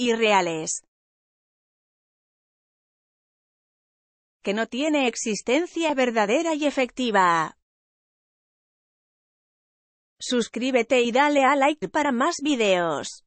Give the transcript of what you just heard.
y Que no tiene existencia verdadera y efectiva. Suscríbete y dale a like para más videos.